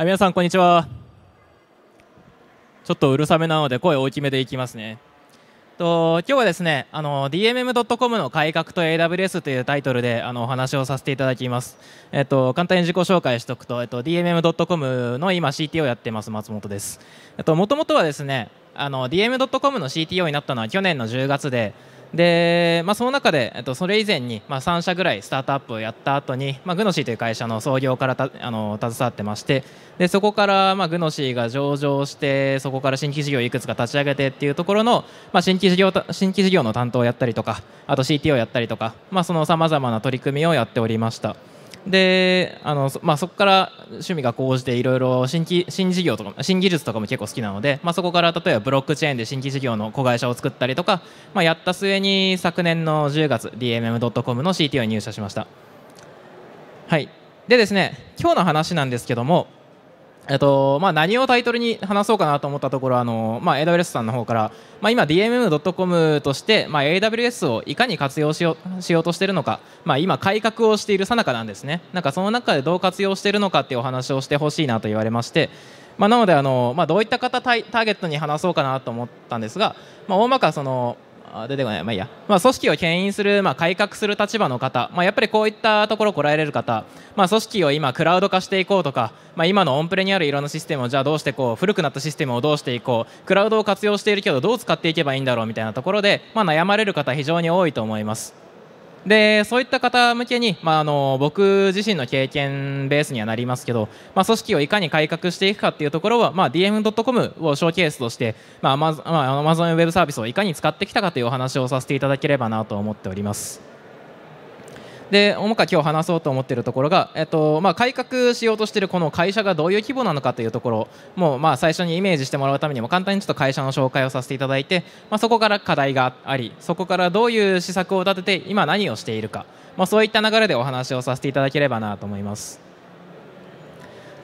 あ皆さんこんにちはちょっとうるさめなので声大きめでいきますねと今日はですねあの DMM.com の改革と AWS というタイトルであのお話をさせていただきます、えっと、簡単に自己紹介しておくと、えっと、DMM.com の今 CTO をやってます松本ですもともとはですねあの DM.com の CTO になったのは去年の10月でで、まあ、その中で、えっと、それ以前に、まあ、3社ぐらいスタートアップをやった後に、まあ、グノシーという会社の創業からたあの携わってましてでそこから、まあ、グノシーが上場してそこから新規事業をいくつか立ち上げてっていうところの、まあ、新規事業新規事業の担当をやったりとかあと CTO をやったりとか、まあ、そのさまざまな取り組みをやっておりました。であの、まあ、そこから趣味が高じていろいろ新事業とか新技術とかも結構好きなので、まあ、そこから例えばブロックチェーンで新規事業の子会社を作ったりとか、まあ、やった末に昨年の10月 DMM.com の CTO に入社しました。はい、でですね今日の話なんですけどもえっとまあ、何をタイトルに話そうかなと思ったところあの、まあ、AWS さんの方から、まあ、今 DMM.com として、まあ、AWS をいかに活用しようしようとしているのか、まあ、今改革をしているさなかなんですねなんかその中でどう活用しているのかっていうお話をしてほしいなと言われまして、まあ、なのであの、まあ、どういった方ターゲットに話そうかなと思ったんですが、まあ、大まかそのあ出てこない、まあいいや、まあ、組織を牽引する、まあ、改革する立場の方、まあ、やっぱりこういったところをこらえれる方、まあ、組織を今、クラウド化していこうとか、まあ、今のオンプレにあるいろんなシステムをじゃあどうしてこう、古くなったシステムをどうしていこう、クラウドを活用しているけど、どう使っていけばいいんだろうみたいなところで、まあ、悩まれる方、非常に多いと思います。でそういった方向けに、まあ、あの僕自身の経験ベースにはなりますけど、まあ、組織をいかに改革していくかっていうところは、まあ、DM.com をショーケースとして、まあアマゾンウェブサービスをいかに使ってきたかというお話をさせていただければなと思っております。で主か今日話そうと思っているところが、えっとまあ、改革しようとしているこの会社がどういう規模なのかというところもまあ最初にイメージしてもらうためにも簡単にちょっと会社の紹介をさせていただいて、まあ、そこから課題がありそこからどういう施策を立てて今何をしているか、まあ、そういった流れでお話をさせていただければなと思います。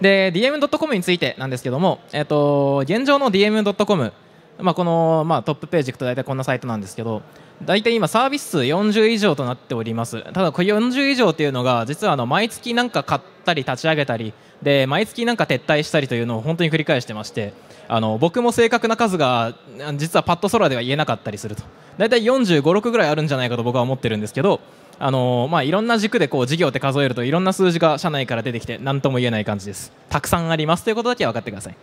で DM.com についてなんですけども、えっと、現状の DM.com、まあ、この、まあ、トップページ行くと大体こんなサイトなんですけど大体今サービス数40以上となっておりますただこれ40以上っていうのが実はあの毎月何か買ったり立ち上げたりで毎月何か撤退したりというのを本当に繰り返してましてあの僕も正確な数が実はパッと空では言えなかったりすると大体4 5 6ぐらいあるんじゃないかと僕は思ってるんですけどあのまあ、いろんな軸でこう事業って数えるといろんな数字が社内から出てきて何とも言えない感じですたくさんありますということだけは分かってください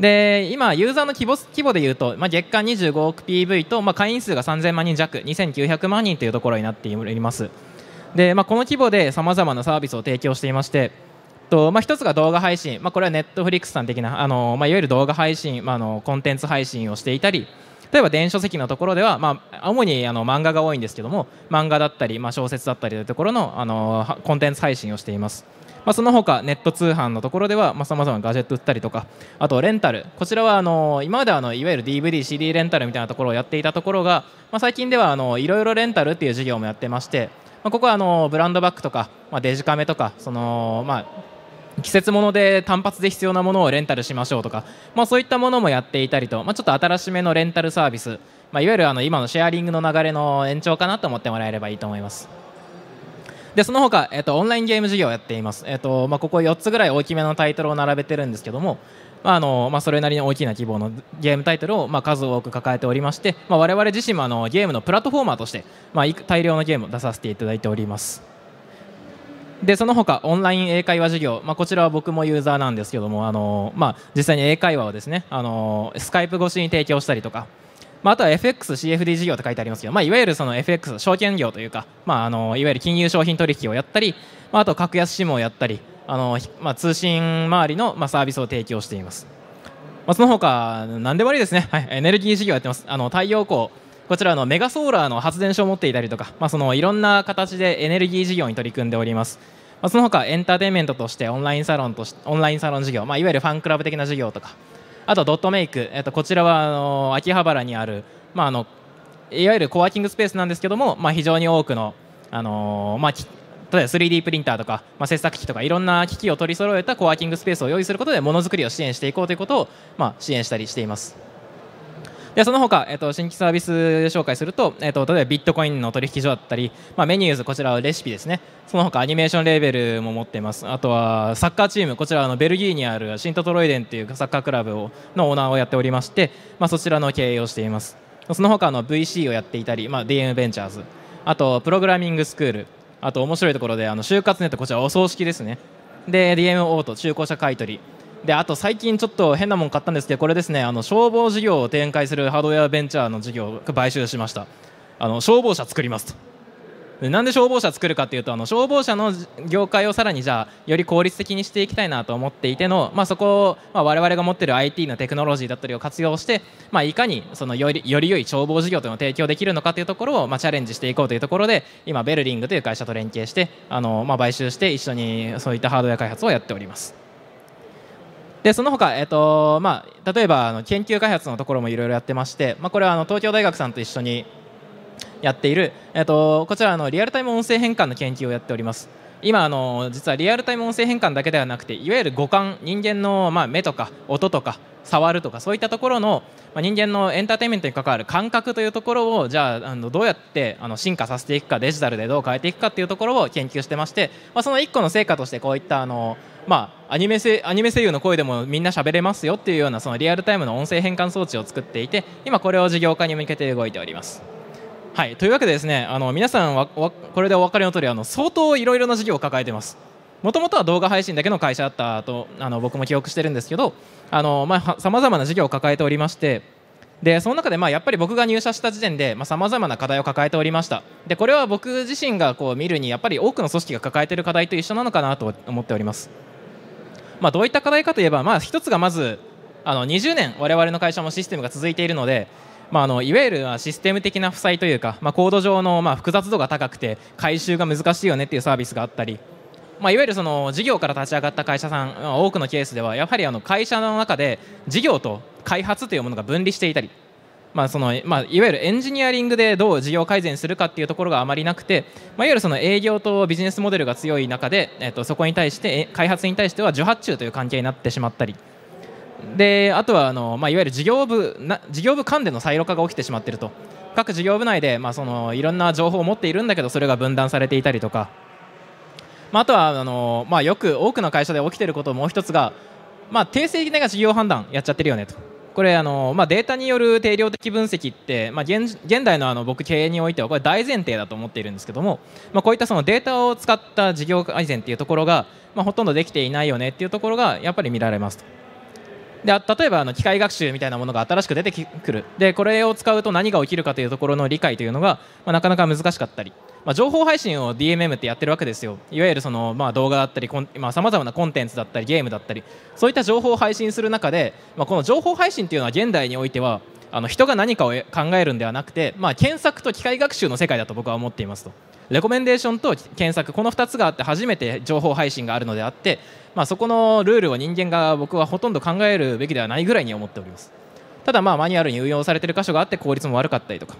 で今、ユーザーの規模規模でいうと、まあ、月間25億 PV と、まあ、会員数が3000万人弱2900万人というところになっていますで、まあ、この規模でさまざまなサービスを提供していましてと、まあ、1つが動画配信、まあ、これはネットフリックスさん的なあの、まあ、いわゆる動画配信、まあ、あのコンテンツ配信をしていたり例えば電子書籍のところでは、まあ、主にあの漫画が多いんですけども漫画だったり、まあ、小説だったりというところのあのコンテンツ配信をしています。まあ、その他ネット通販のところではさまざ、まなガジェット売ったりとかあとレンタルこちらはあの今まであのいわゆる DVDCD レンタルみたいなところをやっていたところが、まあ、最近ではいろいろレンタルっていう事業もやってまして、まあ、ここはあのブランドバッグとか、まあ、デジカメとかその、まあ、季節物で単発で必要なものをレンタルしましょうとか、まあ、そういったものもやっていたりと、まあ、ちょっと新しめのレンタルサービス、まあ、いわゆるあの今のシェアリングの流れの延長かなと思ってもらえればいいと思います。でその他、えっと、オンラインゲーム事業をやっています、えっとまあ、ここ4つぐらい大きめのタイトルを並べてるんですけども、まああのまあ、それなりに大きな規模のゲームタイトルを、まあ、数多く抱えておりまして、まあ、我々自身もあのゲームのプラットフォーマーとして、まあ、大量のゲームを出させていただいておりますでその他オンライン英会話授業、まあ、こちらは僕もユーザーなんですけどもあの、まあ、実際に英会話をですねあのスカイプ越しに提供したりとかまあ、あとは FXCFD 事業と書いてありますけど、まあ、いわゆるその FX 証券業というか、まあ、あのいわゆる金融商品取引をやったり、まあ、あと格安 SIM をやったりあの、まあ、通信周りの、まあ、サービスを提供しています、まあ、その他何でもありですね、はい、エネルギー事業やってますあの太陽光こちらのメガソーラーの発電所を持っていたりとか、まあ、そのいろんな形でエネルギー事業に取り組んでおります、まあ、その他エンターテインメントとしてオンラインサロンとしオンラインサロン事業、まあ、いわゆるファンクラブ的な事業とかあとドットメイク、えっと、こちらはあの秋葉原にある、まあ、あのいわゆるコワーキングスペースなんですけども、まあ、非常に多くの、あのまあ、例えば 3D プリンターとか、まあ、切削機とかいろんな機器を取り揃えたコワーキングスペースを用意することでものづくりを支援していこうということを、まあ、支援したりしています。でその他、えーと、新規サービス紹介すると,、えーと、例えばビットコインの取引所だったり、まあ、メニューズこちらはレシピですねその他アニメーションレーベルも持っていますあとはサッカーチームこちらのベルギーにあるシントトロイデンというサッカークラブをのオーナーをやっておりまして、まあ、そちらの経営をしていますその他の VC をやっていたり、まあ、DM ベンチャーズあとプログラミングスクールあと面白いところであの就活ネットこちらお葬式ですねで DM オート中古車買取であと最近ちょっと変なもん買ったんですけどこれですねあの消防事業を展開するハードウェアベンチャーの事業を買収しましたあの消防車作りますとでなんで消防車作るかっていうとあの消防車の業界をさらにじゃあより効率的にしていきたいなと思っていての、まあ、そこを、まあ、我々が持ってる IT のテクノロジーだったりを活用して、まあ、いかにそのよりより良い消防事業というのを提供できるのかというところを、まあ、チャレンジしていこうというところで今ベルリングという会社と連携してあの、まあ、買収して一緒にそういったハードウェア開発をやっております。でその他、えーとまあ、例えばあの研究開発のところもいろいろやってまして、まあ、これはあの東京大学さんと一緒にやっている、えーと、こちらのリアルタイム音声変換の研究をやっております。今あの実はリアルタイム音声変換だけではなくていわゆる五感人間の、まあ、目とか音とか触るとかそういったところの、ま人間のエンターテインメントに関わる感覚というところをじゃああのどうやってあの進化させていくかデジタルでどう変えていくかっていうところを研究してまして、まあ、その1個の成果としてこういったあの、まあ、アニメ声アニメ声優の声でもみんな喋れますよっていうようなそのリアルタイムの音声変換装置を作っていて今これを事業化に向けて動いております。はい、というわけでですねあの皆さんはこれでお分かりの通りあり相当いろいろな事業を抱えてますもともとは動画配信だけの会社だったとあの僕も記憶してるんですけどさまざ、まな事業を抱えておりましてでその中でまあやっぱり僕が入社した時点でさまざ、まな課題を抱えておりましたでこれは僕自身がこう見るにやっぱり多くの組織が抱えている課題と一緒なのかなと思っております、まあ、どういった課題かといえば、まあ、一つがまずあの20年我々の会社もシステムが続いているのでまあ、あのいわゆるシステム的な負債というか、まあ、コード上のまあ複雑度が高くて回収が難しいよねっていうサービスがあったりまあ、いわゆるその事業から立ち上がった会社さん多くのケースではやはりあの会社の中で事業と開発というものが分離していたり、まあそのまあ、いわゆるエンジニアリングでどう事業改善するかっていうところがあまりなくて、まあ、いわゆるその営業とビジネスモデルが強い中で、えっと、そこに対して開発に対しては受発注という関係になってしまったり。であとはあの、まあ、いわゆる事業部な事業部間でのサイロ化が起きてしまっていると各事業部内で、まあ、そのいろんな情報を持っているんだけどそれが分断されていたりとかまあ、あとはあの、まあ、よく多くの会社で起きていることもう一つが、まあ、定性的な事業判断やっちゃってるよねと。これあの、まあ、データによる定量的分析って、まあ現、現代のあの僕経営においてはこれ大前提だと思っているんですけども、まあ、こういったそのデータを使った事業改善っていうところが、まあ、ほとんどできていないよねっていうところがやっぱり見られますと。で例えばあの機械学習みたいなものが新しく出てくるでこれを使うと何が起きるかというところの理解というのが、まあ、なかなか難しかったりまあ、情報配信を DMM ってやってるわけですよいわゆるその、まあ、動画だったりさまざ、まなコンテンツだったりゲームだったりそういった情報を配信する中で、まあ、この情報配信っていうのは現代においてはあの人が何かを考えるんではなくて、まあ、検索と機械学習の世界だと僕は思っていますとレコメンデーションと検索この2つがあって初めて情報配信があるのであって、まあ、そこのルールを人間が僕はほとんど考えるべきではないぐらいに思っておりますただまあマニュアルに運用されている箇所があって効率も悪かったりとか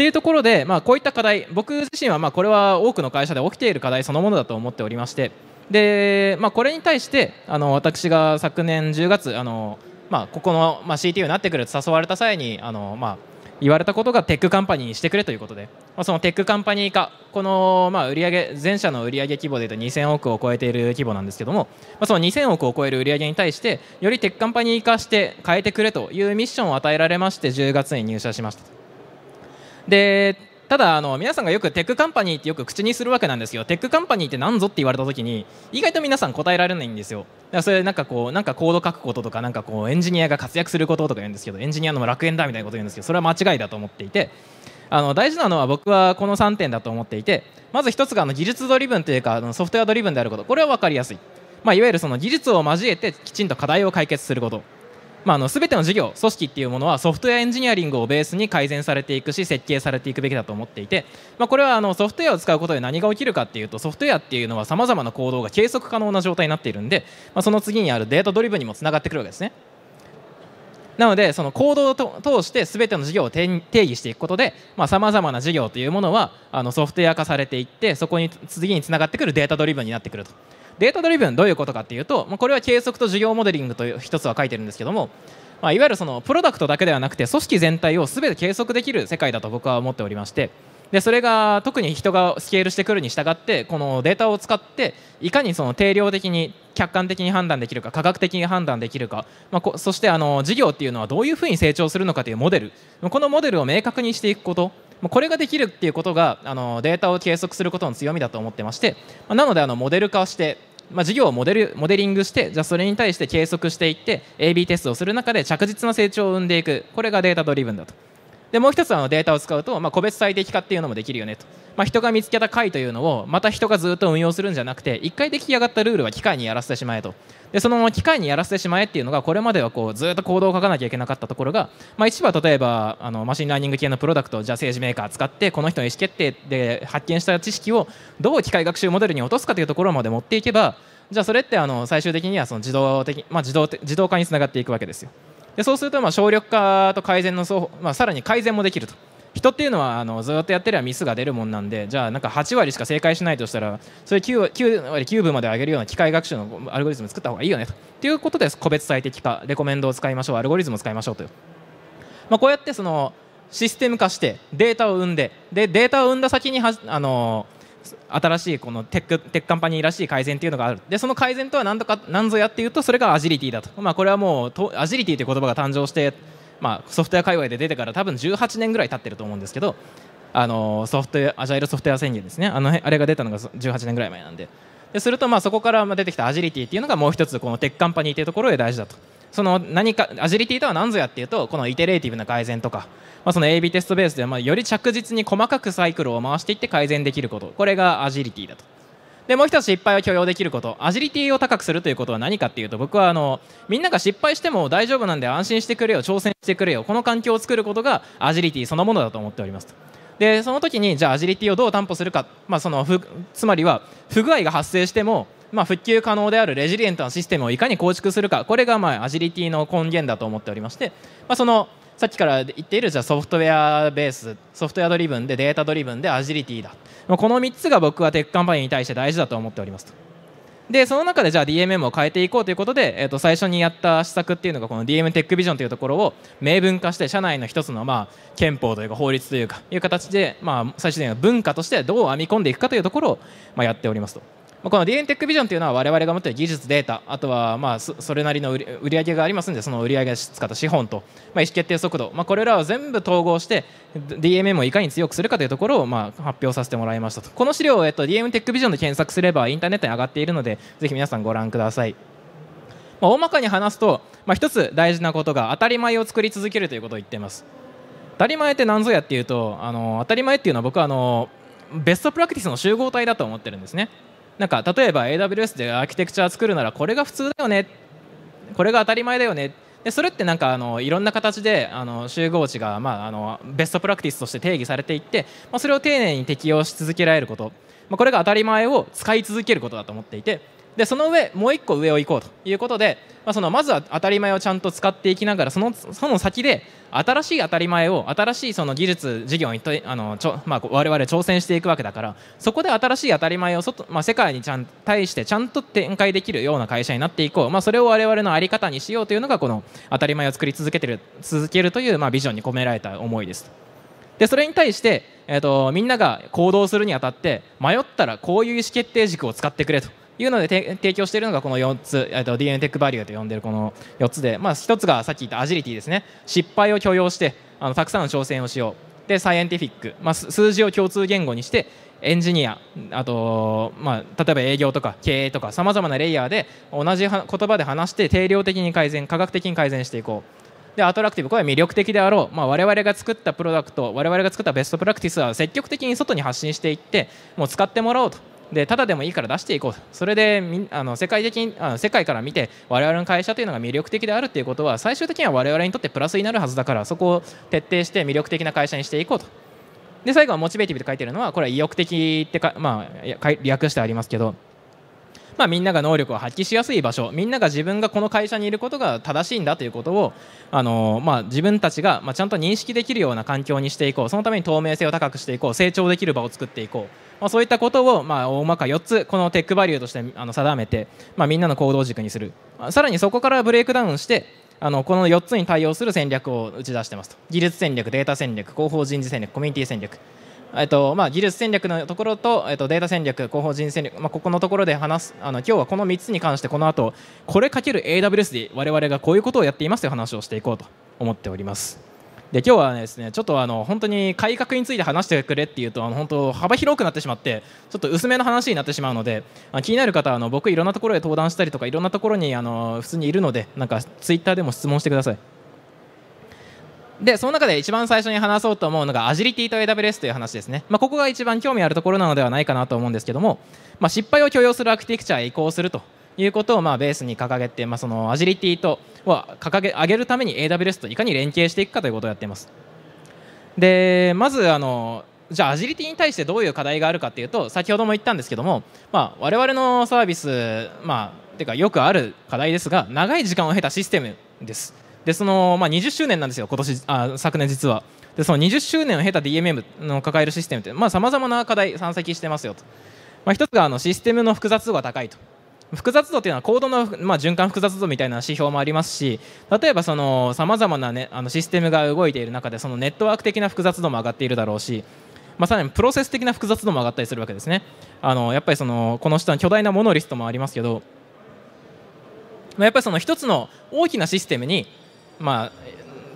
っていうところで、まあ、こういった課題僕自身はまあこれは多くの会社で起きている課題そのものだと思っておりましてで、まあ、これに対してあの私が昨年10月あの、まあ、ここの、まあ、CTO になってくると誘われた際にあの、まあ、言われたことがテックカンパニーにしてくれということで、まあ、そのテックカンパニー化このまあ売上全社の売上規模でいうと2000億を超えている規模なんですけども、まあ、その2000億を超える売上に対してよりテックカンパニー化して変えてくれというミッションを与えられまして10月に入社しました。でただあの皆さんがよくテックカンパニーってよく口にするわけなんですよテックカンパニーって何ぞって言われた時に意外と皆さん答えられないんですよそれなんかこうなんかコード書くこととかなんかこうエンジニアが活躍することとか言うんですけどエンジニアの楽園だみたいなこと言うんですけどそれは間違いだと思っていてあの大事なのは僕はこの3点だと思っていてまず1つがあの技術ドリブンというかあのソフトウェアドリブンであることこれは分かりやすい、まあ、いわゆるその技術を交えてきちんと課題を解決することまあ、あの全ての事業組織っていうものはソフトウェアエンジニアリングをベースに改善されていくし設計されていくべきだと思っていて、まあ、これはあのソフトウェアを使うことで何が起きるかっていうとソフトウェアっていうのはさまざまな行動が計測可能な状態になっているんで、まあ、その次にあるデータドリブンにもつながってくるわけですね。なのでその行動を通して全ての事業を定義していくことでさまざ、まな事業というものはあのソフトウェア化されていってそこに次につながってくるデータドリブンになってくると。データドリブンどういうことかっていうと、まあ、これは計測と事業モデリングという一つは書いてるんですけども、まあ、いわゆるそのプロダクトだけではなくて組織全体を全て計測できる世界だと僕は思っておりましてでそれが特に人がスケールしてくるに従ってこのデータを使っていかにその定量的に客観的に判断できるか科学的に判断できるか、まあ、そしてあの事業っていうのはどういうふうに成長するのかというモデルこのモデルを明確にしていくことこれができるっていうことがあのデータを計測することの強みだと思ってましてなのであのモデル化してまあ、事業をモデルモデリングしてじゃあそれに対して計測していって AB テストをする中で着実な成長を生んでいくこれがデータドリブンだとでもう一つはデータを使うと、まあ、個別最適化っていうのもできるよねと、まあ、人が見つけた回というのをまた人がずっと運用するんじゃなくて1回出来上がったルールは機械にやらせてしまえとでその機械にやらせてしまえっていうのがこれまではこうずっとコードを書かなきゃいけなかったところが、まあ、一部は例えばあのマシンラーニング系のプロダクトをじゃあ政治メーカー使ってこの人の意思決定で発見した知識をどう機械学習モデルに落とすかというところまで持っていけばじゃあそれってあの最終的にはその自動的、まあ、自動自動化につながっていくわけですよ。でそうするとまあ省力化と改善の双方、まあ、さらに改善もできると。人っていうのはあのずっとやってればミスが出るもんなんでじゃあなんか8割しか正解しないとしたらそれ 9, 9割9分まで上げるような機械学習のアルゴリズム作った方がいいよねとっていうことで個別最適化レコメンドを使いましょうアルゴリズムを使いましょうという、まあ、こうやってそのシステム化してデータを生んででデータを生んだ先にはあの新しいこのテックテックカンパニーらしい改善というのがあるでその改善とは何とか何ぞやっていうとそれがアジリティだと、まあ、これはもうアジリティという言葉が誕生してまあ、ソフトウェア界隈で出てから多分18年ぐらい経ってると思うんですけどあのソフトウェアアジャイルソフトウェア宣言ですねあのあれが出たのが18年ぐらい前なんででするとまあそこから出てきたアジリティっていうのがもう一つこのテックカンパニーというところで大事だとその何かアジリティとは何ぞやっていうとこのイテレーティブな改善とか、まあ、その AB テストベースでまあより着実に細かくサイクルを回していって改善できることこれがアジリティだと。でもう一つ失敗を許容できることアジリティを高くするということは何かっていうと僕はあのみんなが失敗しても大丈夫なんで安心してくれよ挑戦してくれよこの環境を作ることがアジリティそのものだと思っておりますでその時にじゃあアジリティをどう担保するか、まあ、そのつまりは不具合が発生してもまあ、復旧可能であるレジリエントなシステムをいかに構築するかこれがまあアジリティの根源だと思っておりまして、まあ、そのさっきから言っているじゃソフトウェアベースソフトウェアドリブンでデータドリブンでアジリティだこの3つが僕はテックカンパニーに対して大事だと思っておりますとでその中でじゃあ DMM を変えていこうということで、えー、と最初にやった施策っていうのがこの DM テックビジョンというところを明文化して社内の一つのまあ憲法というか法律というかいう形でまあ最終的には文化としてどう編み込んでいくかというところをまあやっておりますと。この DN テックビジョンというのは我々が持っている技術データあとはまあそれなりの売り上げがありますのでその売り上げを使った資本と、まあ、意思決定速度、まあ、これらを全部統合して DMM をいかに強くするかというところをまあ発表させてもらいましたとこの資料をえっと DM テックビジョンで検索すればインターネットに上がっているのでぜひ皆さんご覧ください。まあ、大まかに話すと、まあ、一つ大事なことが当たり前を作り続けるということを言ってます。当たり前って何ぞやっていうとあの当たり前っていうのは僕はあのベストプラクティスの集合体だと思ってるんですね。なんか例えば AWS でアーキテクチャ作るならこれが普通だよねこれが当たり前だよねでそれってなんかあのいろんな形であの集合値が、まあ、あのベストプラクティスとして定義されていって、まあ、それを丁寧に適用し続けられること、まあ、これが当たり前を使い続けることだと思っていてでその上もう1個上を行こうということで、まあ、そのまずは当たり前をちゃんと使っていきながらそのその先で新しい当たり前を新しいその技術事業にとあのちょ、まあ、我々挑戦していくわけだからそこで新しい当たり前を外、まあ、世界にちゃん対してちゃんと展開できるような会社になっていこう、まあ、それを我々の在り方にしようというのがこの当たり前を作り続けてる続けるという、まあ、ビジョンに込められた思いです。でそれに対して、えーとみんなが行動するにあたって迷ったらこういう意思決定軸を使ってくれというので提供しているのがこの4つ、えと DNA テックバリューと呼んでいるこの4つで、まあ、1つがさっき言ったアジリティですね失敗を許容してあのたくさんの挑戦をしようでサイエンティフィック、まあ、数字を共通言語にしてエンジニアあと、まあ、例えば営業とか経営とかさまざまなレイヤーで同じ言葉で話して定量的に改善科学的に改善していこうでアトラクティブこれは魅力的であろう、まあ、我々が作ったプロダクト我々が作ったベストプラクティスは積極的に外に発信していってもう使ってもらおうとでただでもいいから出していこうそれでみあの世界的あ世界から見て我々の会社というのが魅力的であるということは最終的には我々にとってプラスになるはずだからそこを徹底して魅力的な会社にしていこうとで最後はモチベーティブと書いてるのはこれは意欲的ってか、まあ、略してありますけど、まあ、みんなが能力を発揮しやすい場所みんなが自分がこの会社にいることが正しいんだということをあの、まあ、自分たちが、まあ、ちゃんと認識できるような環境にしていこうそのために透明性を高くしていこう成長できる場を作っていこうまあ、そういったことを、まあ、大まか4つこのテックバリューとしてあの定めて、まあ、みんなの行動軸にするさらにそこからブレイクダウンしてあのこの4つに対応する戦略を打ち出してますと技術戦略データ戦略広報人事戦略コミュニティ戦略えっとまあ、技術戦略のところと、えっと、データ戦略、広報人戦略、まあ、ここのところで話すあの今日はこの3つに関してこの後これかける AWS で我々がこういうことをやっていますという話をしていこうと思っております。で今日はですねちょっとあの本当に改革について話してくれっていうとあの本当幅広くなってしまってちょっと薄めの話になってしまうので気になる方はあの僕いろんなところで登壇したりとかいろんなところにあの普通にいるのでなんかツイッターでも質問してくださいでその中で一番最初に話そうと思うのがアジリティと AWS という話ですね、まあ、ここが一番興味あるところなのではないかなと思うんですけども、まあ、失敗を許容するアーキテクチャへ移行するということをまあベースに掲げて、まあ、そのアジリティとは掲げ上げるために AWS といかに連携していくかということをやっています。でまずあのじゃあアジリティに対してどういう課題があるかというと先ほども言ったんですけども、まあ、我々のサービス、まあ、てかよくある課題ですが長い時間を経たシステムです。でそのまあ、20周年なんですよ、今年あ昨年実は。でその20周年を経た DMM の抱えるシステムってさまざ、まな課題山積してますよと、まあ、一つがあのシステムの複雑度が高いと複雑度というのはコードの、まあ、循環複雑度みたいな指標もありますし例えばさまざまな、ね、あのシステムが動いている中でそのネットワーク的な複雑度も上がっているだろうし、まあ、さらにプロセス的な複雑度も上がったりするわけですねあのやっぱりそのこの下の巨大なモノリストもありますけど、まあ、やっぱりその一つの大きなシステムに、ま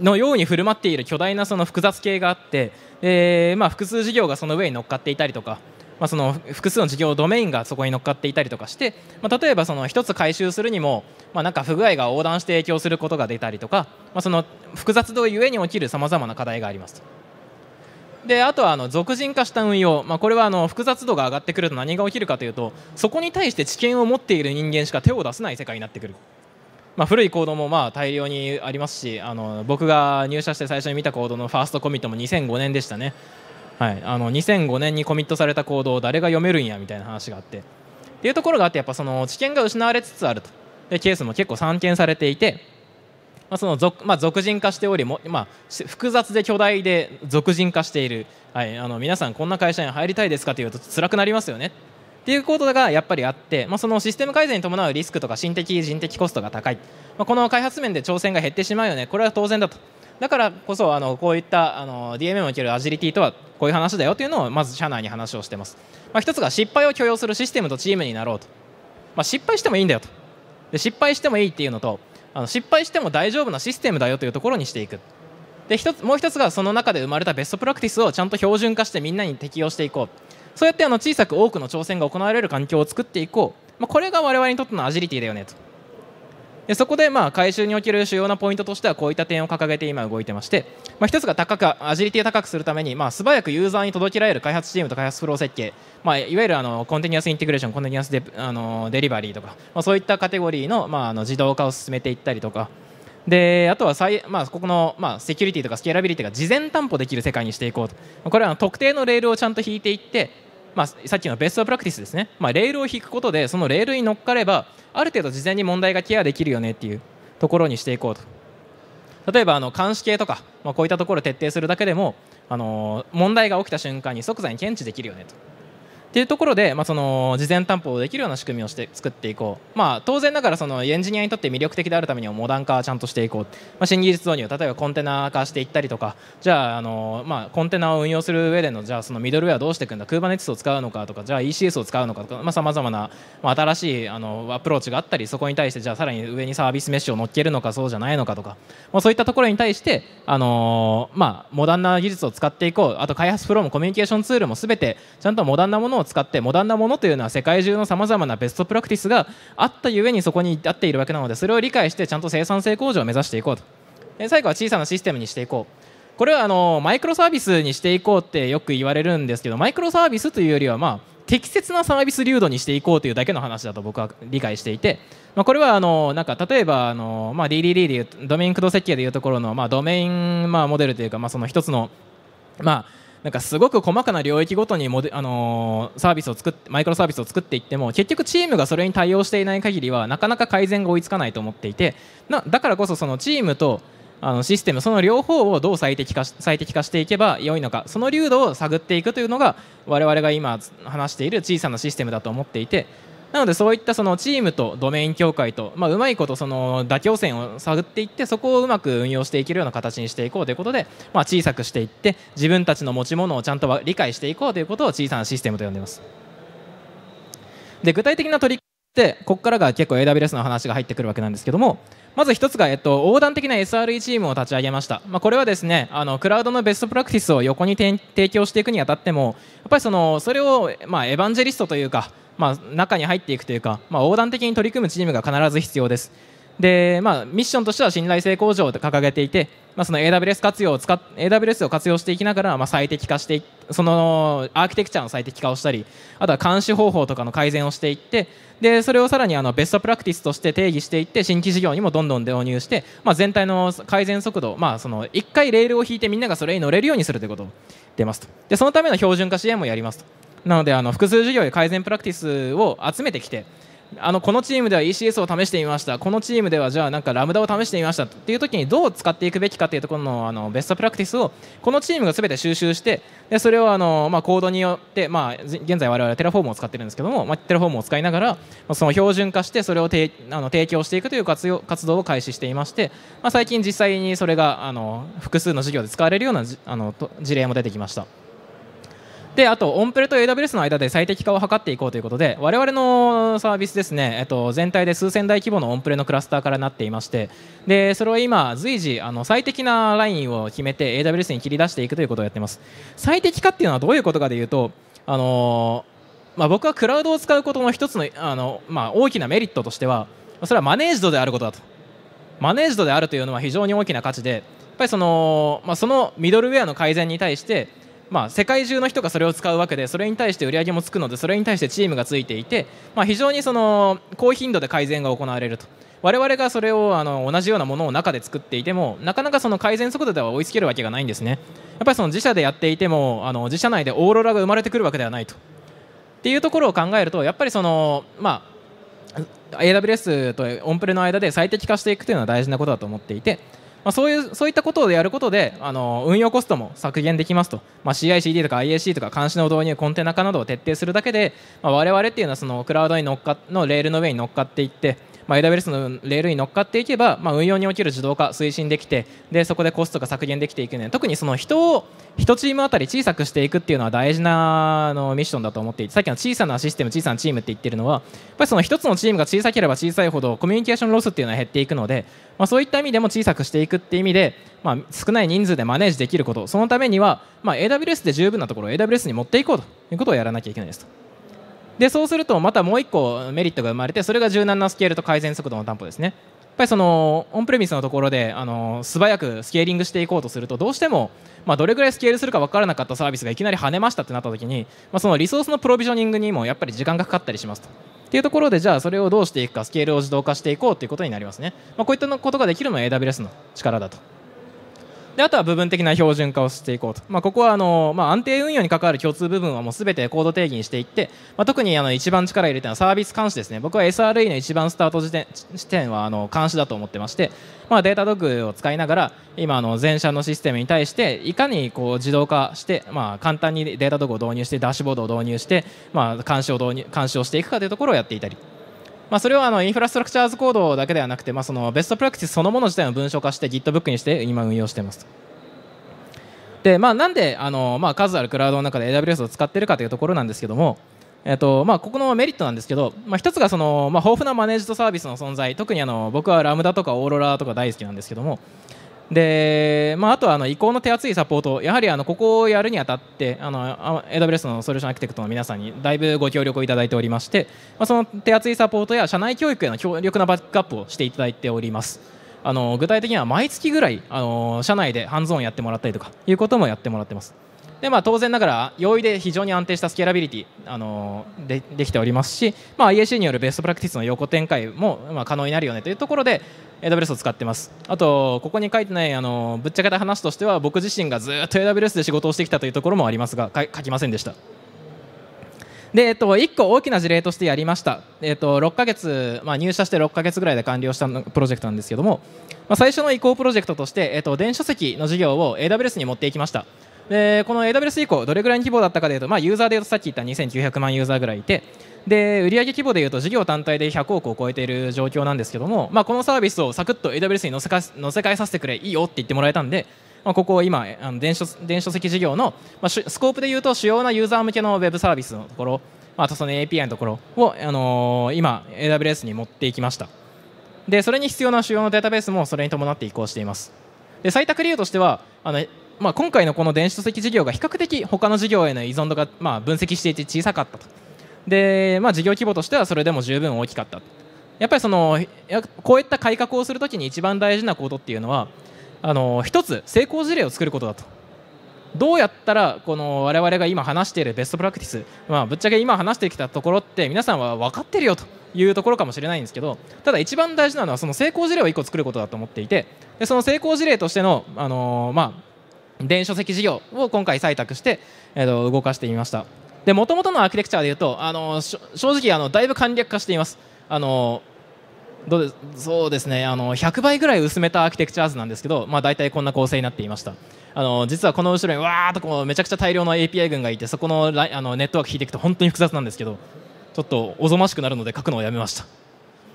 あ、のように振る舞っている巨大なその複雑系があって、えーまあ、複数事業がその上に乗っかっていたりとかまあ、その複数の事業ドメインがそこに乗っかっていたりとかして、まあ、例えばその1つ回収するにも、まあ、なんか不具合が横断して影響することが出たりとか、まあ、その複雑度ゆえに起きるさまざまな課題がありますであとはあの俗人化した運用、まあ、これはあの複雑度が上がってくると何が起きるかというとそこに対して知見を持っている人間しか手を出せない世界になってくる。まあ、古い行動もまあ大量にありますしあの僕が入社して最初に見た行動のファーストコミットも2005年でしたねはい、あの2005年にコミットされた行動を誰が読めるんやみたいな話があってっていうところがあってやっぱその知見が失われつつあるとでケースも結構散見されていて、まあ、その俗,、まあ、俗人化しておりも、まあ、複雑で巨大で俗人化している、はい、あの皆さんこんな会社に入りたいですかというと辛くなりますよねっていうことがやっぱりあって、まあ、そのシステム改善に伴うリスクとか心的人的コストが高い、まあ、この開発面で挑戦が減ってしまうよねこれは当然だとだからこそあのこういったあの DMM におけるアジリティとはこういう話だよというのをまず社内に話をしてます、まあ、つが失敗を許容するシステムとチームになろうと、まあ、失敗してもいいんだよとで失敗してもいいっていうのとあの失敗しても大丈夫なシステムだよというところにしていくで1つもう1つがその中で生まれたベストプラクティスをちゃんと標準化してみんなに適用していこうそうやってあの小さく多くの挑戦が行われる環境を作っていこう、まあ、これが我々にとってのアジリティだよねとでそこでまあ回収における主要なポイントとしてはこういった点を掲げて今動いてまして、まあ、1つが高くアジリティを高くするためにまあ素早くユーザーに届けられる開発チームと開発フロー設計、まあ、いわゆるあのコンテニアスインテグレーションコンテニアスデあのデリバリーとか、まあ、そういったカテゴリーのまああの自動化を進めていったりとか。であとはまあ、ここの、まあ、セキュリティとかスケーラビリティが事前担保できる世界にしていこうとこれは特定のレールをちゃんと引いていってまあ、さっきのベストプラクティスですね、まあ、レールを引くことでそのレールに乗っかればある程度事前に問題がケアできるよねっていうところにしていこうと例えばあの監視系とか、まあ、こういったところを徹底するだけでも、あの問題が起きた瞬間に即座に検知できるよねとっていうところで、まあ、その事前担保できるような仕組みをして作っていこう、まあ、当然ながらそのエンジニアにとって魅力的であるためにはモダン化はちゃんとしていこう、まあ、新技術導入例えばコンテナ化していったりとかじゃああの、まあ、コンテナを運用する上でのじゃあそのミドルウェアどうしていくんだ Kubernetes を使うのかとかじゃあ ECS を使うのかとかさまざ、まな、まあ、新しいあのアプローチがあったりそこに対してじゃあさらに上にサービスメッシュを乗っけるのかそうじゃないのかとか、まあ、そういったところに対して、あのまあ、モダンな技術を使っていこうあと開発フローもコミュニケーションツールも全てちゃんとモダンなものを使ってモダンなものというのは世界中のさまざまなベストプラクティスがあったゆえにそこに至っているわけなのでそれを理解してちゃんと生産性向上を目指していこうと最後は小さなシステムにしていこうこれはあのマイクロサービスにしていこうってよく言われるんですけどマイクロサービスというよりはまあ適切なサービス流動にしていこうというだけの話だと僕は理解していて、まあ、これはあのなんか例えばあの、まあ、DDD でいうドメイン駆動設計でいうところの、まあ、ドメイン、まあ、モデルというか、まあ、その一つの、まあなんかすごく細かな領域ごとにモデ、あのー、サービスを作ってマイクロサービスを作っていっても結局チームがそれに対応していない限りはなかなか改善が追いつかないと思っていてなだからこそそのチームとあのシステムその両方をどう最適化最適化していけば良いのかその流度を探っていくというのが我々が今話している小さなシステムだと思っていてなのでそういったそのチームとドメイン協会と、まあ、うまいことその妥協線を探っていってそこをうまく運用していけるような形にしていこうということで、まあ、小さくしていって自分たちの持ち物をちゃんと理解していこうということを小さなシステムと呼んでいます。で具体的な取りでここからが結構 AWS の話が入ってくるわけなんですけどもまず1つが、えっと、横断的な SRE チームを立ち上げました、まあ、これはですねあのクラウドのベストプラクティスを横に提供していくにあたってもやっぱりそのそれを、まあ、エヴァンジェリストというか、まあ、中に入っていくというか、ま横断的に取り組むチームが必ず必要ですで、まあ、ミッションとしては信頼性向上と掲げていて、まあ、その AWS, 活用を使っ AWS を活用していきながら、まあ、最適化してそのアーキテクチャの最適化をしたりあとは監視方法とかの改善をしていってでそれをさらにあのベストプラクティスとして定義していって新規事業にもどんどん導入して、まあ、全体の改善速度、まあ、その1回レールを引いてみんながそれに乗れるようにするということを出ますとでそのための標準化支援もやりますとなのであの複数事業で改善プラクティスを集めてきてあのこのチームでは ECS を試してみましたこのチームではじゃあなんかラムダを試してみましたっていう時にどう使っていくべきかっていうところのあのベストプラクティスをこのチームが全て収集してでそれをあの、まあ、コードによって、まあ、現在我々はテラフォームを使ってるんですけども、まあ、テラフォームを使いながらその標準化してそれをてあの提供していくという活用活動を開始していまして、まあ、最近実際にそれがあの複数の事業で使われるようなあの事例も出てきました。であとオンプレと AWS の間で最適化を図っていこうということで我々のサービスですね、えっと、全体で数千台規模のオンプレのクラスターからなっていましてでそれを今随時あの最適なラインを決めて AWS に切り出していくということをやってます最適化っていうのはどういうことかでいうとあのまあ、僕はクラウドを使うことの一つのあの、まあ、大きなメリットとしてはそれはマネージドであることだとマネージドであるというのは非常に大きな価値でやっぱりその,、まあ、そのミドルウェアの改善に対してまあ、世界中の人がそれを使うわけでそれに対して売り上げもつくのでそれに対してチームがついていて、まあ、非常にその高頻度で改善が行われると我々がそれをあの同じようなものを中で作っていてもなかなかその改善速度では追いつけるわけがないんですねやっぱりその自社でやっていてもあの自社内でオーロラが生まれてくるわけではないとっていうところを考えるとやっぱりそのまあ AWS とオンプレの間で最適化していくというのは大事なことだと思っていてまあ、そういうそういったことをやることであの運用コストも削減できますと、まあ、CICD とか IAC とか監視の導入コンテナ化などを徹底するだけで、まあ、我々っていうのはそのクラウドに乗っかのレールの上に乗っかっていってまあ、AWS のレールに乗っかっていけば、まあ、運用における自動化推進できてでそこでコストが削減できていくね特にその人を1チームあたり小さくしていくっていうのは大事なあのミッションだと思っていてさっきの小さなシステム小さなチームって言ってるのはやっぱりその1つのチームが小さければ小さいほどコミュニケーションロスっていうのは減っていくので、まあ、そういった意味でも小さくしていくっていう意味で、まあ、少ない人数でマネージできることそのためには、まあ、AWS で十分なところを AWS に持っていこうということをやらなきゃいけないですと。でそうするとまたもう1個メリットが生まれてそれが柔軟なスケールと改善速度の担保ですねやっぱりそのオンプレミスのところであの素早くスケーリングしていこうとするとどうしても、まあ、どれぐらいスケールするか分からなかったサービスがいきなり跳ねましたってなった時に、まあ、そのリソースのプロビジョニングにもやっぱり時間がかかったりしますと。っていうところでじゃあそれをどうしていくかスケールを自動化していこうということになりますね、まあ、こういったことができるのは AWS の力だとであとは部分的な標準化をしていこうと、まあ、ここはあの、まあ、安定運用に関わる共通部分はもう全てコード定義にしていって、まあ、特にあの一番力を入れたのはサービス監視ですね僕は SRE の一番スタート時点時点はあの監視だと思ってまして、まあ、データドッグを使いながら今の全社のシステムに対していかにこう自動化して、まあ、簡単にデータドッグを導入してダッシュボードを導入して、まあ、監視を導入監視をしていくかというところをやっていたり。まあ、それはあのインフラストラクチャーズコードだけではなくて、まあ、そのベストプラクティスそのもの自体を文章化して GitBook にして今運用していますで、まあ、なんであの、まあ、数あるクラウドの中で AWS を使っているかというところなんですけども、えっとまあ、ここのメリットなんですけど、まあ、一つがその、まあ、豊富なマネージドサービスの存在特にあの僕はラムダとかオーロラとか大好きなんですけども、でまあ、あとはあの移行の手厚いサポート、やはりあのここをやるにあたってあの AWS のソリューションアーキテクトの皆さんにだいぶご協力をいただいておりまして、まあ、その手厚いサポートや社内教育への強力なバックアップをしていただいております。あの具体的には毎月ぐらいあの社内でハンズオンやってもらったりとかいうこともやってもらってます。で、まあ、当然ながら容易で非常に安定したスケーラビリティあのでできておりますし、まあ、IAC によるベストプラクティスの横展開も、まあ、可能になるよねというところで AWS を使ってますあとここに書いてないあのぶっちゃけた話としては僕自身がずっと AWS で仕事をしてきたというところもありますが書きませんでしたで、えっと、1個大きな事例としてやりました、えっと、6ヶ月、まあ、入社して6ヶ月ぐらいで完了したプロジェクトなんですけども、まあ、最初の移行プロジェクトとして、えっと、電子書籍の事業を AWS に持っていきましたでこの AWS 以降どれぐらいの規模だったかというと、まあ、ユーザーでいうとさっき言った2900万ユーザーぐらいいてで売上規模でいうと事業単体で100億を超えている状況なんですけども、まあ、このサービスをサクッと AWS に乗せかせ替えさせてくれいいよって言ってもらえたんで、まあ、ここを今あの電子電書籍事業の、まあ、スコープでいうと主要なユーザー向けのウェブサービスのところ、まあ、あとその API のところを、あのー、今 AWS に持っていきましたでそれに必要な主要なデータベースもそれに伴って移行していますで採択理由としてはあのまあ、今回のこの電子書籍事業が比較的他の事業への依存度がまあ分析していて小さかったとで、まあ、事業規模としてはそれでも十分大きかったやっぱりそのこういった改革をするときに一番大事なことっていうのはあの一つ成功事例を作ることだとどうやったらこの我々が今話しているベストプラクティス、まあ、ぶっちゃけ今話してきたところって皆さんは分かってるよというところかもしれないんですけどただ一番大事なのはその成功事例を1個作ることだと思っていてでその成功事例としての、あのまあ、電子書籍事業を今回採択して、えー、と動かしてみましたで元々のアーキテクチャでいうとあの正直あのだいぶ簡略化していますあのどうでそうですねあの100倍ぐらい薄めたアーキテクチャー図なんですけど、まあ、大体こんな構成になっていましたあの実はこの後ろにわーっとこうめちゃくちゃ大量の API 群がいてそこのあのネットワーク引いていくと本当に複雑なんですけどちょっとおぞましくなるので書くのをやめました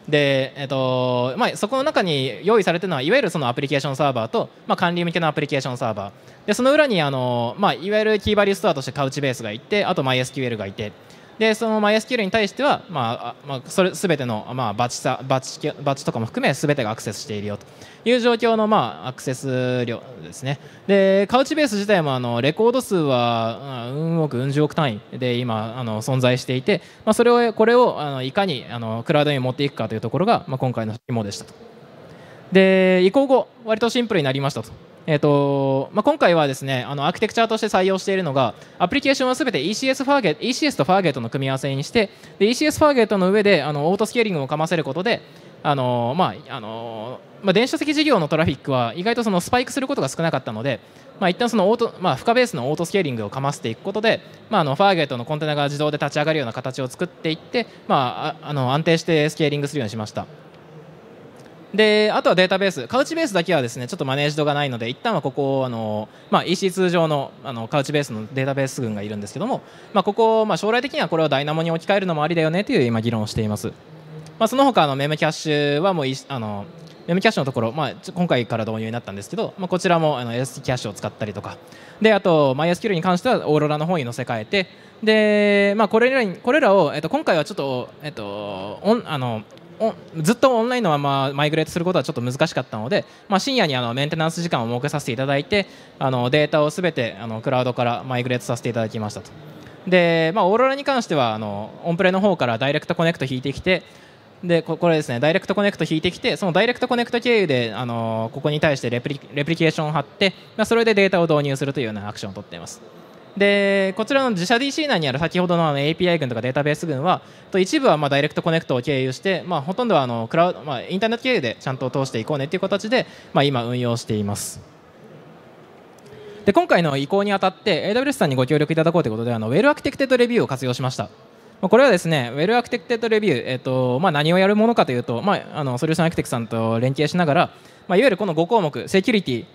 で、えっとまあ、そこの中に用意されてるのはいわゆるそのアプリケーションサーバーと、まあ、管理向けのアプリケーションサーバーでその裏にあの、まあ、いわゆるキーバリューストアとしてカウチベースがいてあと MySQL がいてでその MySQL に対しては、まあまあ、それ全ての、まあ、バチさバチバチとかも含め全てがアクセスしているよという状況の、まあ、アクセス量ですねでカウチベース自体もあのレコード数はうん億うん十億単位で今あの存在していて、まあ、それをこれをあのいかにあのクラウドに持っていくかというところが、まあ、今回の肝でしたとで移行後割とシンプルになりましたとえーとまあ、今回はですねあのアーキテクチャとして採用しているのがアプリケーションはすべて ECS, ファーゲ ECS とファーゲートの組み合わせにしてで ECS ファーゲートの上であのオートスケーリングをかませることであのまああのまあ、電子書籍事業のトラフィックは意外とそのスパイクすることが少なかったので、まあ、一旦そのオート、まあ、負荷ベースのオートスケーリングをかませていくことで、まあ、あのファーゲートのコンテナが自動で立ち上がるような形を作っていって、まあ、あの安定してスケーリングするようにしました。であとはデータベースカウチベースだけはですねちょっとマネージドがないので一旦はここあの、まあ、e c 通常のあのカウチベースのデータベース群がいるんですけども、まあ、ここ、まあ、将来的にはこれをダイナモに置き換えるのもありだよねという今議論をしています、まあ、その他のメムキャッシュはもうあのメムキャッシュのところ、まあ、今回から導入になったんですけど、まあ、こちらもあの s キャッシュを使ったりとかであと MySQL に関してはオーロラの方に載せ替えてで、まあ、これらこれらを、えっと、今回はちょっと、えっと、おンあのずっとオンラインのままマイグレートすることはちょっと難しかったので、まあ、深夜にあのメンテナンス時間を設けさせていただいてあのデータをすべてあのクラウドからマイグレートさせていただきましたとで、まあ、オーロラに関してはあのオンプレの方からダイレクトコネクト引いてきてでこれですねダイレクトコネクト引いてきてそのダイレクトコネクト経由であのここに対してレプリレプリケーションを貼って、まあ、それでデータを導入するというようなアクションをとっています。でこちらの自社 DC 内にある先ほどの API 群とかデータベース群は一部はまダイレクトコネクトを経由して、まあ、ほとんどはあのクラウド、まあ、インターネット経由でちゃんと通していこうねという形で、まあ、今運用していますで今回の移行にあたって AWS さんにご協力いただこうということであの Well Architected Review を活用しましたこれはですね、Well Architected Review、えっとまあ、何をやるものかというと、まあ、あのソリューションアーキテクさんと連携しながら、まあ、いわゆるこの5項目、セキュリティ、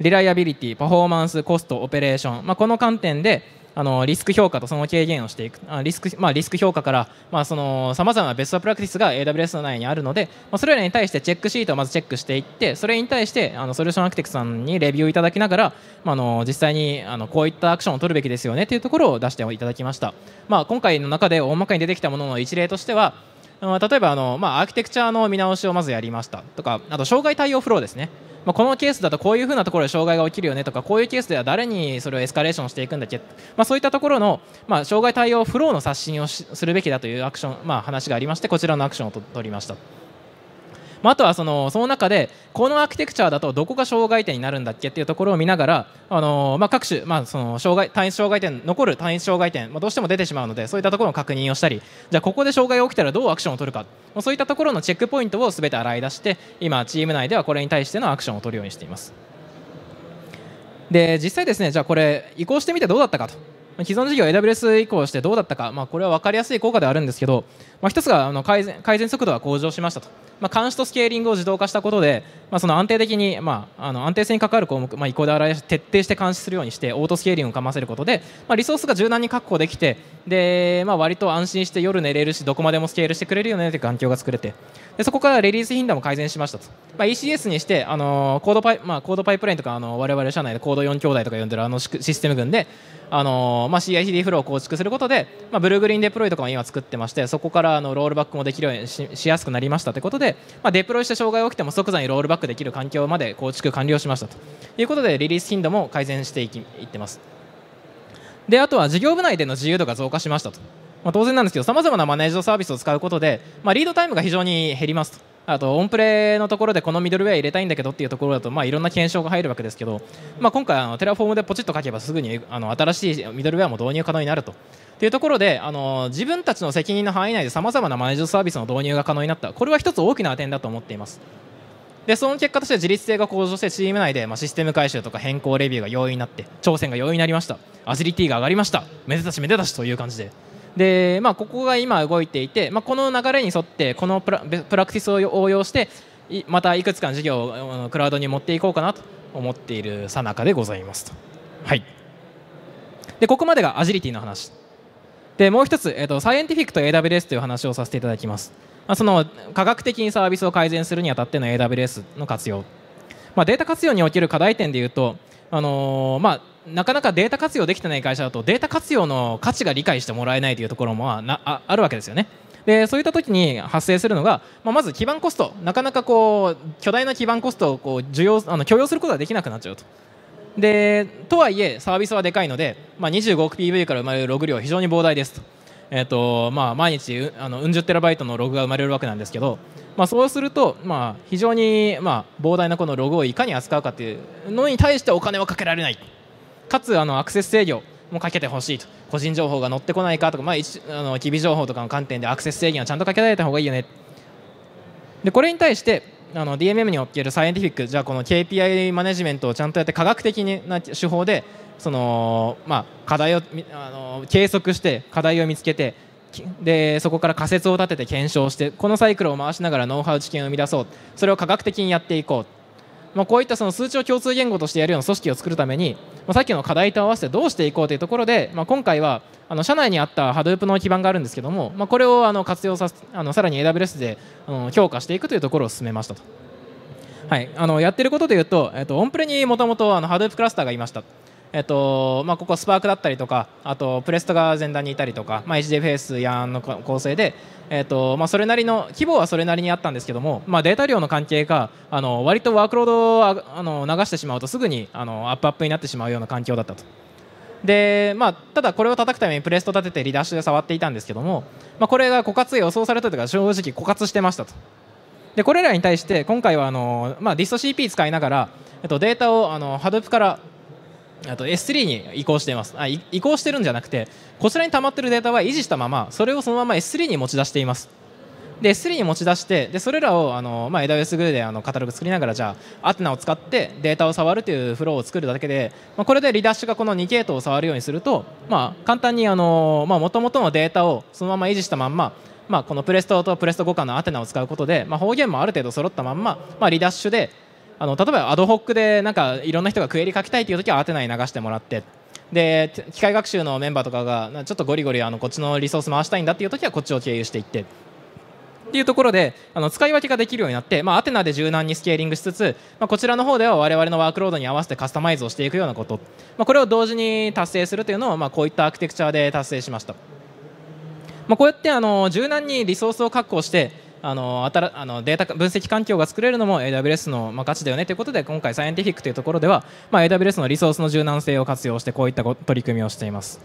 リライアビリティパフォーマンスコストオペレーション、まあ、この観点であのリスク評価とその軽減をしていくリスク,、まあ、リスク評価からさまざ、まなベストプラクティスが AWS の内にあるので、まあ、それらに対してチェックシートをまずチェックしていってそれに対してあのソリューションアクキテクトさんにレビューいただきながら、まあ、の実際にあのこういったアクションを取るべきですよねというところを出していただきました、まあ、今回の中で大まかに出てきたものの一例としては例えばあの、まあ、アーキテクチャの見直しをまずやりましたとかあと障害対応フローですね、まあ、このケースだとこういうふうなところで障害が起きるよねとかこういうケースでは誰にそれをエスカレーションしていくんだっけ、まあ、そういったところの、まあ、障害対応フローの刷新をするべきだというアクション、まあ、話がありましてこちらのアクションを取りました。まあ、あとはそのその中でこのアーキテクチャだとどこが障害点になるんだっけっていうところを見ながらあの、まあ、各種、まあ、その障害単一障害点残る単一障害点、まあ、どうしても出てしまうのでそういったところの確認をしたりじゃあここで障害が起きたらどうアクションを取るかそういったところのチェックポイントを全て洗い出して今チーム内ではこれに対してのアクションを取るようにしています。で実際ですねじゃあこれ移行してみてどうだったかと既存事業 AWS 移行してどうだったか、まあ、これは分かりやすい効果ではあるんですけどまあ、1つがあの改善改善速度が向上しましたと、まあ、監視とスケーリングを自動化したことで、まあ、その安定的に、まあ、あの安定性に関わる項目、まあ、移行で洗い徹底して監視するようにしてオートスケーリングをかませることで、まあ、リソースが柔軟に確保できてで、まあ、割と安心して夜寝れるしどこまでもスケールしてくれるよねという環境が作れてでそこからレリース頻度も改善しましたと、まあ、ECS にして、あのコードパイまあ、コードパイプラインとかあの我々社内でコード4兄弟とか呼んでるあのシステム群で、あのまあ、CICD フローを構築することで、まあ、ブルーグリーンデプロイとかも今作ってましてそこからからのロールバックもできるようにしやすくなりましたということで、まあ、デプロイして障害が起きても即座にロールバックできる環境まで構築完了しましたということでリリース頻度も改善していきいってますであとは事業部内での自由度が増加しましたと、まあ、当然なんですけどさまざまなマネージドサービスを使うことで、まあ、リードタイムが非常に減りますとあとオンプレのところでこのミドルウェア入れたいんだけどっていうところだと、まあ、いろんな検証が入るわけですけど、まあ、今回あのテラフォームでポチッと書けばすぐにあの新しいミドルウェアも導入可能になるとていうところで、あの自分たちの責任の範囲内でさまざまなマネージャーサービスの導入が可能になったこれは一つ大きな点だと思っていますでその結果として自律性が向上してチーム内で、まあ、システム改修とか変更レビューが容易になって挑戦が容易になりましたアジリティが上がりましためでたしめでたしという感じでで、まあ、ここが今動いていて、まあ、この流れに沿ってこのプラプラクティスを応用してまたいくつかの事業をクラウドに持っていこうかなと思っているさなかでございますと。はい、でここまでがアジリティの話でもう一つ、えーと、サイエンティフィックと AWS という話をさせていただきます、まあ、その科学的にサービスを改善するにあたっての AWS の活用、まあ、データ活用における課題点でいうと、あのー、まあ、なかなかデータ活用できてない会社だとデータ活用の価値が理解してもらえないというところもああるわけですよね。でそういった時に発生するのが、まあ、まず基盤コストなかなかこう巨大な基盤コストをこう需要あの許容することができなくなっちゃうとでとはいえサービスはでかいので、まあ、25億 PV から生まれるログ量は非常に膨大ですと,、えーとまあ、毎日あのうん十テラバイトのログが生まれるわけなんですけど、まあ、そうすると、まあ、非常に、まあ、膨大なこのログをいかに扱うかというのに対してお金はかけられないかつあのアクセス制御もかけてほしいと個人情報が載ってこないかとか、まあ、あの機微情報とかの観点でアクセス制限はちゃんとかけられた方がいいよねでこれに対してあの DMM におけるサイエンティフィックじゃあこの KPI マネジメントをちゃんとやって科学的な手法でその、まあ、課題をあの計測して課題を見つけてでそこから仮説を立てて検証してこのサイクルを回しながらノウハウ知見を生み出そうそれを科学的にやっていこうまあ、こういったその数値を共通言語としてやるような組織を作るために、まあ、さっきの課題と合わせてどうしていこうというところで、まあ、今回はあの社内にあった Hadoop の基盤があるんですけども、まあ、これをあの活用させあのさらに AWS であの強化していくというところを進めましたと、はい、あのやってることでいうと、えっと、オンプレにもともと Hadoop クラスターがいました。えっとまあ、ここスパークだったりとかあとプレストが前段にいたりとか、まあ、HDFS やの構成で、えっとまあ、それなりの規模はそれなりにあったんですけども、まあ、データ量の関係かあの割とワークロードをあの流してしまうとすぐにあのアップアップになってしまうような環境だったと。でまあ、ただこれを叩くためにプレスト立ててリダッシュで触っていたんですけども、まあ、これが枯渇予想されたというか正直枯渇してましたとでこれらに対して今回はあの、まあ、ディスト CP 使いながら、えっと、データをあの Hadoop からあと S3 に移行していますあ移行してるんじゃなくてこちらに溜まってるデータは維持したままそれをそのまま S3 に持ち出していますで S3 に持ち出してでそれらをあの、まあ、AWS グレルであのカタログ作りながらじゃあアテナを使ってデータを触るというフローを作るだけで、まあ、これでリダッシュがこの2系統を触るようにすると、まあ、簡単にもともとのデータをそのまま維持したまんままあ、このプレストとプレスト5間のアテナを使うことで、まあ、方言もある程度揃ったまんま、まあ、リダッシュであの例えばアドホックでなんかいろんな人がクエリ書きたいという時はアテナに流してもらってで機械学習のメンバーとかがちょっとゴリゴリあのこっちのリソース回したいんだっていう時はこっちを経由していってっていうところであの使い分けができるようになって、まあ、アテナで柔軟にスケーリングしつつ、まあ、こちらの方では我々のワークロードに合わせてカスタマイズをしていくようなこと、まあ、これを同時に達成するというのを、まあ、こういったアーキテクチャで達成しました、まあ、こうやってあの柔軟にリソースを確保してあのあたあのデータ分析環境が作れるのも AWS の、まあ、価値だよねということで今回サイエンティフィックというところでは、まあ、AWS のリソースの柔軟性を活用してこういった取り組みをしています。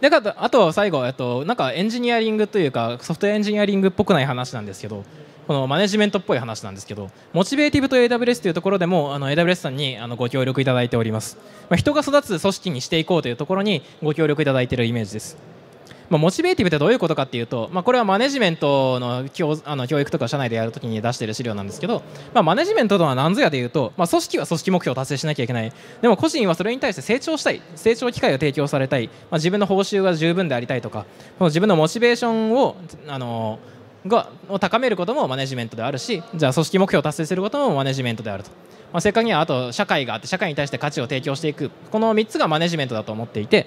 であと最後、えっと、なんかエンジニアリングというかソフトエンジニアリングっぽくない話なんですけどこのマネジメントっぽい話なんですけどモチベーティブと AWS というところでもあの AWS さんにあのご協力いただいております、まあ、人が育つ組織にしていこうというところにご協力いただいているイメージですまあ、モチベーティブってどういうことかっていうと、まあ、これはマネジメントの教あの教育とか社内でやるときに出している資料なんですけど、まあ、マネジメントとは何ぞやでいうと、まあ、組織は組織目標を達成しなきゃいけないでも個人はそれに対して成長したい成長機会を提供されたい、まあ、自分の報酬が十分でありたいとか自分のモチベーションをあのがを高めることもマネジメントであるしじゃあ組織目標を達成することもマネジメントであると、まあ、せっかくにはあと社会があって社会に対して価値を提供していくこの3つがマネジメントだと思っていて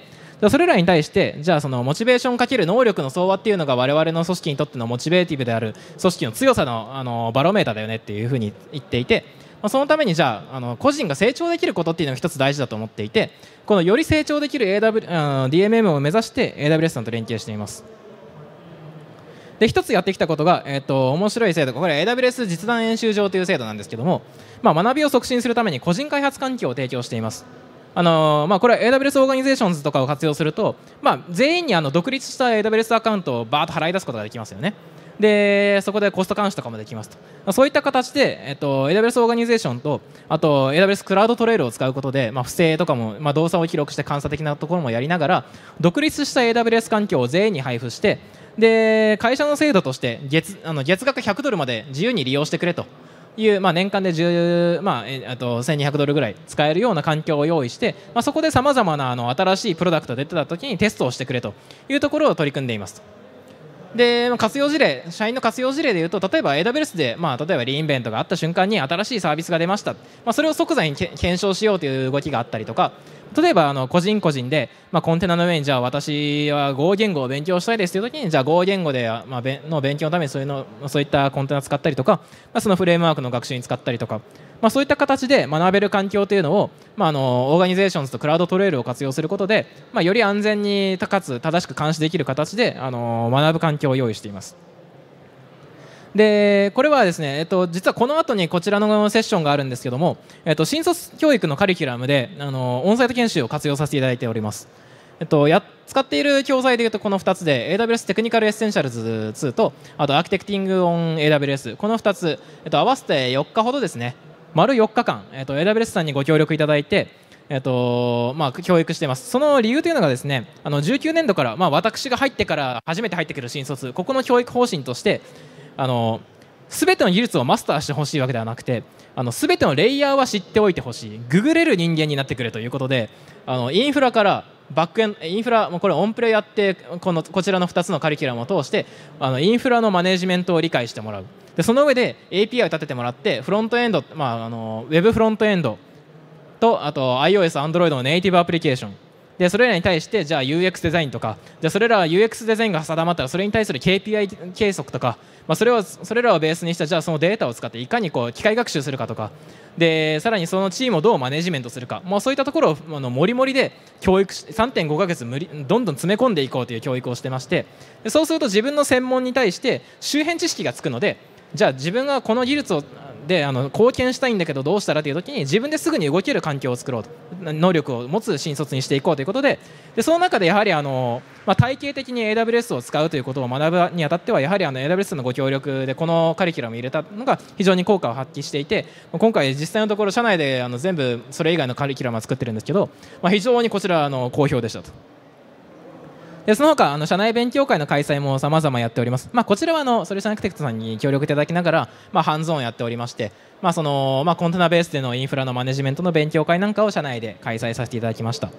それらに対してじゃあそのモチベーションかける能力の総和っていうのが我々の組織にとってのモチベーティブである組織の強さのあのバロメーターだよねっていうふうに言っていて。まあ、そのためにじゃああの個人が成長できることっていうのが一つ大事だと思っていてこのより成長できる AW DMM を目指して AWS さんと連携しています。で一つやってきたことが、えーと、と面白い制度これ AWS 実弾演習場という制度なんですけども、まあ、学びを促進するために個人開発環境を提供しています。あのまあ、これは AWS オーガニゼーションズとかを活用すると、まあ、全員にあの独立した AWS アカウントをバーッと払い出すことができますよね。でそこでコスト監視とかもできますとそういった形で、えっと、AWS オーガニゼーションとあと AWS クラウドトレールを使うことで、まあ、不正とかも、まあ、動作を記録して監査的なところもやりながら独立した AWS 環境を全員に配布してで会社の制度として月あの月額100ドルまで自由に利用してくれという、まあ、年間で1まあ、えと1200ドルぐらい使えるような環境を用意して、まあ、そこでさまざまなあの新しいプロダクトが出てた時にテストをしてくれというところを取り組んでいます。で活用事例社員の活用事例でいうと例えば AWS で、まあ、例えばリインベントがあった瞬間に新しいサービスが出ました、まあ、それを即座に検証しようという動きがあったりとか例えばあの個人個人で、まあ、コンテナの上にじゃあ私は合言語を勉強したいですという時にじゃあ g 言語で、まあ、の勉強のためにそういうのそういったコンテナ使ったりとか、まあ、そのフレームワークの学習に使ったりとか、まあ、そういった形で学べる環境というのを、まあ、あのオーガニゼーションズとクラウドトレールを活用することで、まあ、より安全にかつ正しく監視できる形であの学ぶ環境を用意しています。でこれはですね、えっと、実はこの後にこちらのセッションがあるんですけども、えっと、新卒教育のカリキュラムであのオンサイト研修を活用させていただいております。えっと、や使っている教材でいうとこの2つで AWS テクニカルエッセンシャルズ2とあとアーキテクティングオン AWS この2つ、えっと、合わせて4日ほどですね丸4日間、えっと、AWS さんにご協力いただいて、えっとまあ、教育してますその理由というのがですねあの19年度から、まあ、私が入ってから初めて入ってくる新卒ここの教育方針としてあの全ての技術をマスターしてほしいわけではなくてあの全てのレイヤーは知っておいてほしいググれる人間になってくれということであのインフラからバックエンインフラもこれオンプレやってこのこちらの2つのカリキュラムを通してあのインフラのマネジメントを理解してもらうでその上で API を立ててもらってフロントエンド、まあ、あのウェブフロントエンドとあと iOS、Android のネイティブアプリケーションでそれらに対してじゃあ UX デザインとかじゃそれら UX デザインが定まったらそれに対する KPI 計測とか、まあ、それをそれらをベースにしたじゃあそのデータを使っていかにこう機械学習するかとかでさらにそのチームをどうマネジメントするかもうそういったところをあのもりもりで教育3.5ヶ月無理どんどん詰め込んでいこうという教育をしてましてそうすると自分の専門に対して周辺知識がつくのでじゃあ自分がこの技術をであの貢献したいんだけどどうしたらという時に自分ですぐに動ける環境を作ろうと能力を持つ新卒にしていこうということででその中でやはりあの、まあ、体系的に AWS を使うということを学ぶにあたってはやはりあの AWS のご協力でこのカリキュラムを入れたのが非常に効果を発揮していて今回実際のところ社内であの全部それ以外のカリキュラムは作ってるんですけど、まあ、非常にこちらあの好評でしたと。その他あの社内勉強会の開催も様々やっております、まあ、こちらはあのソリューションアーキテクトさんに協力いただきながら、まあ、ハンズオンやっておりまして、まあそのまあ、コンテナベースでのインフラのマネジメントの勉強会なんかを社内で開催させていただきました。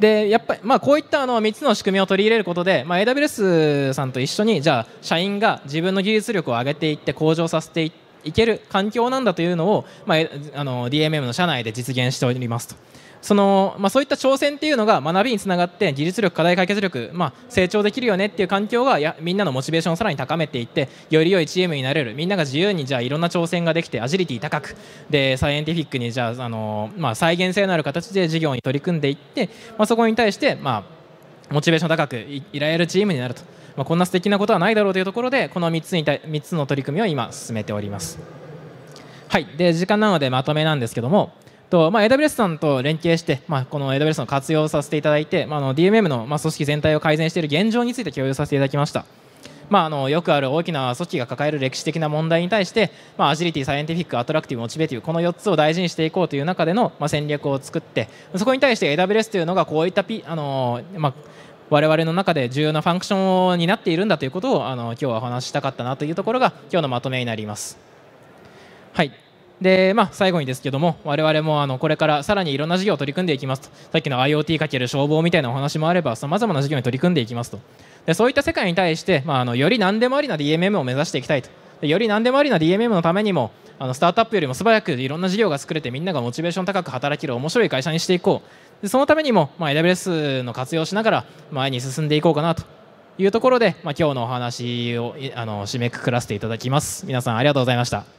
でやっぱり、まあ、こういったあの3つの仕組みを取り入れることで、まあ、AWS さんと一緒にじゃあ社員が自分の技術力を上げていって向上させていける環境なんだというのを、まあ、あの DMM の社内で実現しておりますと。その、まあ、そういった挑戦っていうのが学びにつながって技術力、課題解決力、まあ、成長できるよねっていう環境がやみんなのモチベーションをさらに高めていってより良いチームになれるみんなが自由にじゃあいろんな挑戦ができてアジリティ高くでサイエンティフィックにじゃああの、まあ、再現性のある形で事業に取り組んでいって、まあ、そこに対して、まあ、モチベーション高くいられるチームになると、まあ、こんな素敵なことはないだろうというところでこの3つに3つの取り組みを今進めております。はい、で時間なのでまとめなんですけどもとまあ、AWS さんと連携して、まあ、この AWS の活用をさせていただいて、まあ、あの DMM の、まあ、組織全体を改善している現状について共有させていただきました、まあ、あのよくある大きな組織が抱える歴史的な問題に対して、まあ、アジリティ、サイエンティフィック、アトラクティブ、モチベティブこの4つを大事にしていこうという中での、まあ、戦略を作ってそこに対して AWS というのがこういったピあの、まあ、我々の中で重要なファンクションを担っているんだということをあの今日はお話ししたかったなというところが今日のまとめになります。はいで、まあ、最後にですけども我々もあのこれからさらにいろんな事業を取り組んでいきますとさっきの IoT× かける消防みたいなお話もあればさまざまな事業に取り組んでいきますとでそういった世界に対して、まあ、あのより何でもありな DMM を目指していきたいとでより何でもありな DMM のためにもあのスタートアップよりも素早くいろんな事業が作れてみんながモチベーション高く働ける面白い会社にしていこうでそのためにも、まあ、AWS の活用しながら前に進んでいこうかなというところで、まあ、今日のお話をあの締めくくらせていただきます皆さんありがとうございました